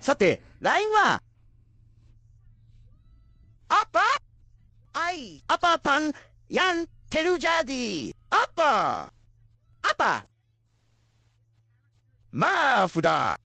さて、LINE は、アッパアイ、アパパン、ヤン、テルジャディ、アッパーアッパマーフだ